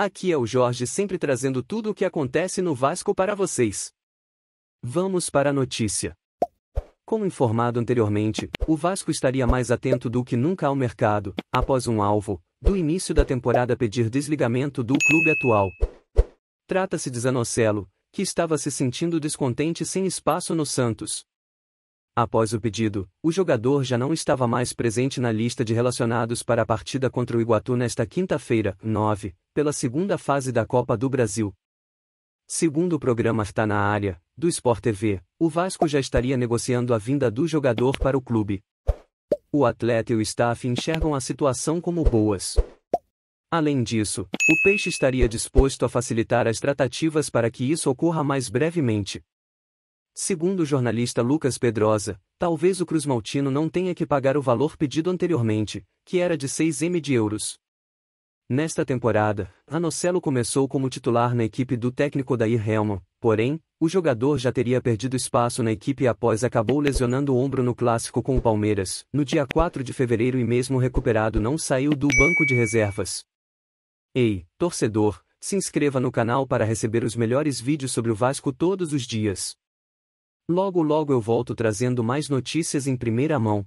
Aqui é o Jorge sempre trazendo tudo o que acontece no Vasco para vocês. Vamos para a notícia. Como informado anteriormente, o Vasco estaria mais atento do que nunca ao mercado, após um alvo, do início da temporada pedir desligamento do clube atual. Trata-se de Zanocelo, que estava se sentindo descontente sem espaço no Santos. Após o pedido, o jogador já não estava mais presente na lista de relacionados para a partida contra o Iguatu nesta quinta-feira, 9, pela segunda fase da Copa do Brasil. Segundo o programa Está na Área, do Sport TV, o Vasco já estaria negociando a vinda do jogador para o clube. O atleta e o staff enxergam a situação como boas. Além disso, o Peixe estaria disposto a facilitar as tratativas para que isso ocorra mais brevemente. Segundo o jornalista Lucas Pedrosa, talvez o Cruz Maltino não tenha que pagar o valor pedido anteriormente, que era de 6 m de euros. Nesta temporada, Anocelo começou como titular na equipe do técnico Dair Helmo. porém, o jogador já teria perdido espaço na equipe após acabou lesionando o ombro no clássico com o Palmeiras, no dia 4 de fevereiro e mesmo recuperado não saiu do banco de reservas. Ei, torcedor, se inscreva no canal para receber os melhores vídeos sobre o Vasco todos os dias. Logo logo eu volto trazendo mais notícias em primeira mão.